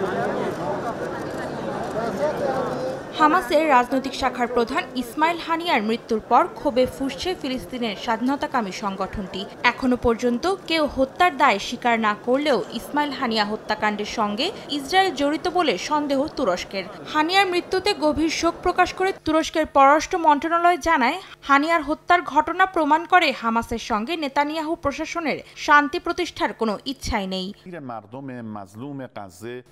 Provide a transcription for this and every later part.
Gracias. হামাসের রাজনৈতিক শাখার প্রধান ইসমাইল হানিয়ার মৃত্যুর পর ক্ষোভে ফুসছে ফিলিস্তিনের স্বাধীনতাকামী সংগঠনটি এখনো পর্যন্ত কেউ হত্যার দায় স্বীকার না করলেও ইসমাইল হানিয়া হত্যাকাণ্ডের সঙ্গে ইসরায়েল জড়িত বলে সন্দেহ তুরস্কের হানিয়ার মৃত্যুতে গভীর শোক প্রকাশ করে তুরস্কের পররাষ্ট্র মন্ত্রণালয় জানায় হানিয়ার হত্যার ঘটনা প্রমাণ করে হামাসের সঙ্গে নেতানিয়াহু প্রশাসনের শান্তি প্রতিষ্ঠার কোনো ইচ্ছাই নেই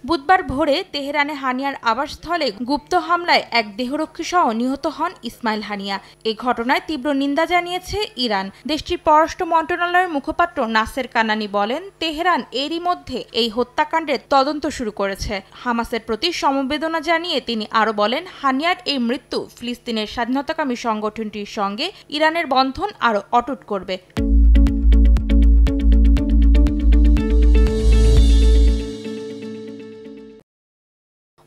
বুধবার ভোরে তেহরানে হানিয়ার আবাসস্থলে গুপ্ত হামলায় হামলায় এক সহ নিহত হন ইসমাইল হানিয়া এ ঘটনায় তীব্র নিন্দা জানিয়েছে ইরান দেশটির পররাষ্ট্র মন্ত্রণালয়ের মুখপাত্র নাসের কানানি বলেন তেহরান এরই মধ্যে এই হত্যাকাণ্ডের তদন্ত শুরু করেছে হামাসের প্রতি সমবেদনা জানিয়ে তিনি আরও বলেন হানিয়ার এই মৃত্যু ফিলিস্তিনের স্বাধীনতাকামী সংগঠনটির সঙ্গে ইরানের বন্ধন আরও অটুট করবে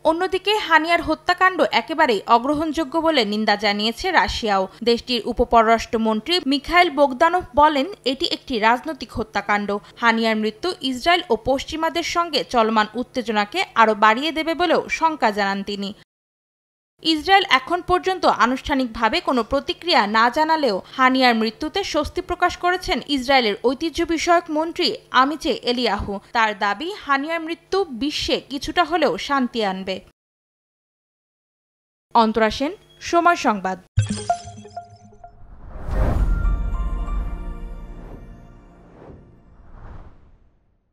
অন্যদিকে হানিয়ার হত্যাকাণ্ড একেবারেই অগ্রহণযোগ্য বলে নিন্দা জানিয়েছে রাশিয়াও দেশটির উপপররাষ্ট্রমন্ত্রী মিখাইল বোগদানভ বলেন এটি একটি রাজনৈতিক হত্যাকাণ্ড হানিয়ার মৃত্যু ইসরায়েল ও পশ্চিমাদের সঙ্গে চলমান উত্তেজনাকে আরও বাড়িয়ে দেবে বলেও শঙ্কা জানান তিনি ইসরায়েল এখন পর্যন্ত আনুষ্ঠানিকভাবে কোনো প্রতিক্রিয়া না জানালেও হানিয়ার মৃত্যুতে স্বস্তি প্রকাশ করেছেন ইসরায়েলের ঐতিহ্য বিষয়ক মন্ত্রী আমিচে এলিয়াহু তার দাবি হানিয়ার মৃত্যু বিশ্বে কিছুটা হলেও শান্তি আনবে অন্তরাসেন সময় সংবাদ